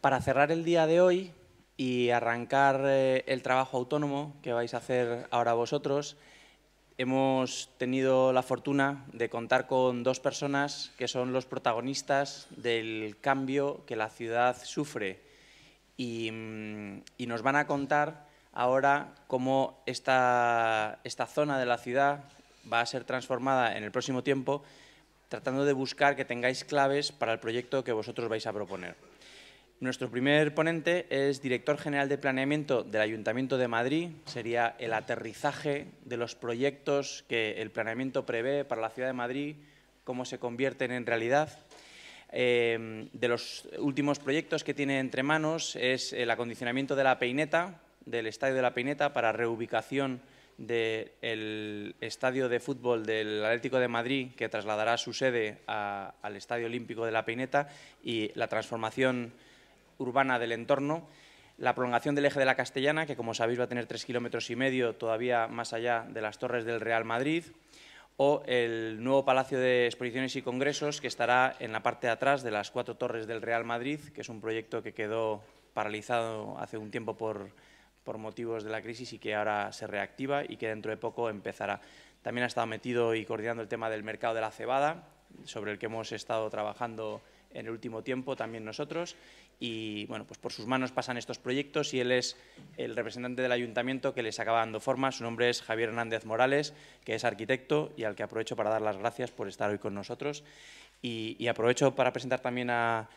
Para cerrar el día de hoy y arrancar eh, el trabajo autónomo que vais a hacer ahora vosotros, hemos tenido la fortuna de contar con dos personas que son los protagonistas del cambio que la ciudad sufre y, mm, nos van a contar ahora cómo esta zona de la ciudad va a ser transformada en el próximo tiempo, tratando de buscar que tengáis claves para el proyecto que vosotros vais a proponer. Nuestro primer ponente es director general de planeamiento del Ayuntamiento de Madrid. Sería el aterrizaje de los proyectos que el planeamiento prevé para la Ciudad de Madrid, cómo se convierten en realidad. Em, de los últimos proyectos que tiene entre manos es el acondicionamiento de la peineta, del estadio de la peineta, para reubicación del estadio de fútbol del Atlético de Madrid, que trasladará su sede al Estadio Olímpico de la Peineta, y la transformación urbana del entorno, la prolongación del eje de la Castellana, que como sabéis va a tener tres kilómetros y medio todavía más allá de las torres del Real Madrid, o el nuevo Palacio de Exposiciones y Congresos, que estará en la parte de atrás de las cuatro torres del Real Madrid, que es un proyecto que quedó paralizado hace un tiempo por, por motivos de la crisis y que ahora se reactiva y que dentro de poco empezará. También ha estado metido y coordinando el tema del mercado de la cebada, sobre el que hemos estado trabajando en el último tiempo también nosotros y bueno, pues por sus manos pasan estos proyectos y él es el representante del ayuntamiento que les acaba dando forma. Su nombre es Javier Hernández Morales, que es arquitecto y al que aprovecho para dar las gracias por estar hoy con nosotros y, aprovecho para presentar también a,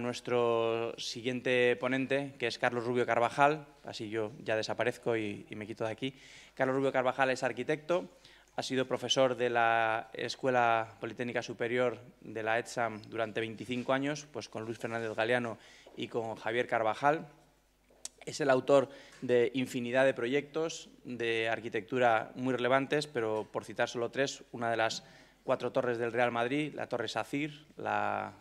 nuestro siguiente ponente, que es Carlos Rubio Carvajal, así yo ya desaparezco y, y me quito de aquí. Carlos Rubio Carvajal es arquitecto, ha sido profesor de la Escuela Politécnica Superior de la ETSAM durante 25 años, pues con Luis Fernández Galeano y con Javier Carvajal. Es el autor de infinidad de proyectos de arquitectura muy relevantes, pero por citar solo tres, una de las cuatro torres del Real Madrid, la Torre Sacir, la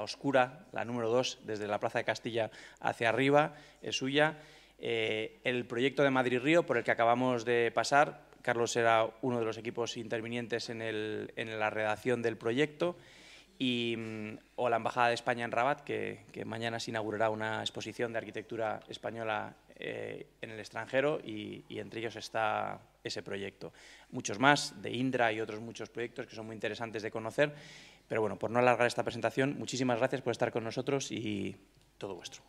Oscura, la número dos, desde la Plaza de Castilla hacia arriba, es suya, eh, el proyecto de Madrid-Río, por el que acabamos de pasar, Carlos era uno de los equipos intervinientes en, la redacción del proyecto, y, mm, o la Embajada de España en Rabat, que, mañana se inaugurará una exposición de arquitectura española eh, en el extranjero y, entre ellos está ese proyecto. Muchos más, de Indra y otros muchos proyectos que son muy interesantes de conocer, pero bueno, por no alargar esta presentación, muchísimas gracias por estar con nosotros y todo vuestro.